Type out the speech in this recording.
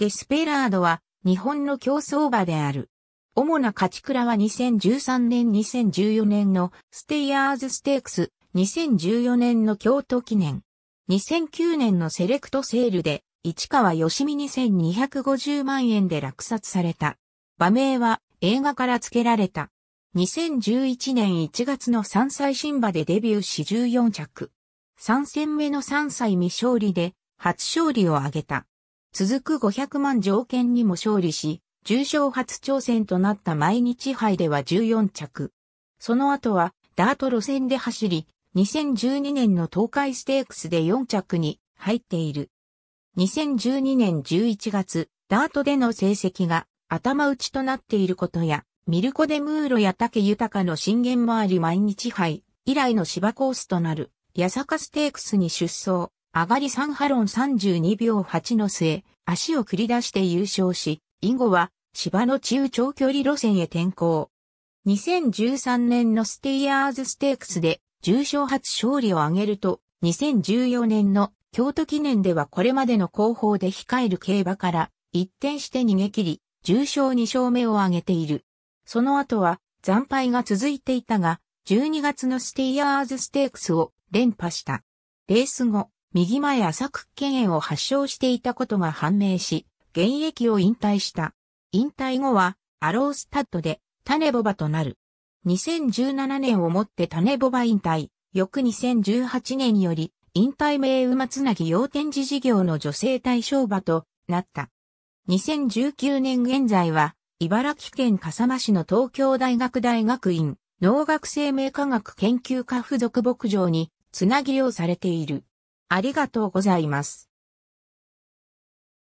デスペラードは日本の競争馬である。主な勝ち倉は2013年2014年のステイヤーズステークス、2014年の京都記念、2009年のセレクトセールで市川義美2250万円で落札された。馬名は映画から付けられた。2011年1月の3歳新馬でデビューし14着。3戦目の3歳未勝利で初勝利を挙げた。続く500万条件にも勝利し、重賞初挑戦となった毎日杯では14着。その後は、ダート路線で走り、2012年の東海ステークスで4着に入っている。2012年11月、ダートでの成績が頭打ちとなっていることや、ミルコ・デ・ムーロや竹豊の進言もあり毎日杯以来の芝コースとなる、八坂ステークスに出走。上がり3波論32秒8の末、足を繰り出して優勝し、以後は芝の中長距離路線へ転向。2013年のステイヤーズステークスで重賞初勝利を挙げると、2014年の京都記念ではこれまでの後方で控える競馬から一転して逃げ切り、重賞2勝目を挙げている。その後は惨敗が続いていたが、12月のステイヤーズステークスを連覇した。レース後、右前浅く敬遠を発症していたことが判明し、現役を引退した。引退後は、アロースタッドで、種ボバとなる。2017年をもって種ボバ引退、翌2018年より、引退名馬つなぎ要展示事業の女性対象馬となった。2019年現在は、茨城県笠間市の東京大学大学院、農学生命科学研究科付属牧場に、つなぎをされている。ありがとうございます。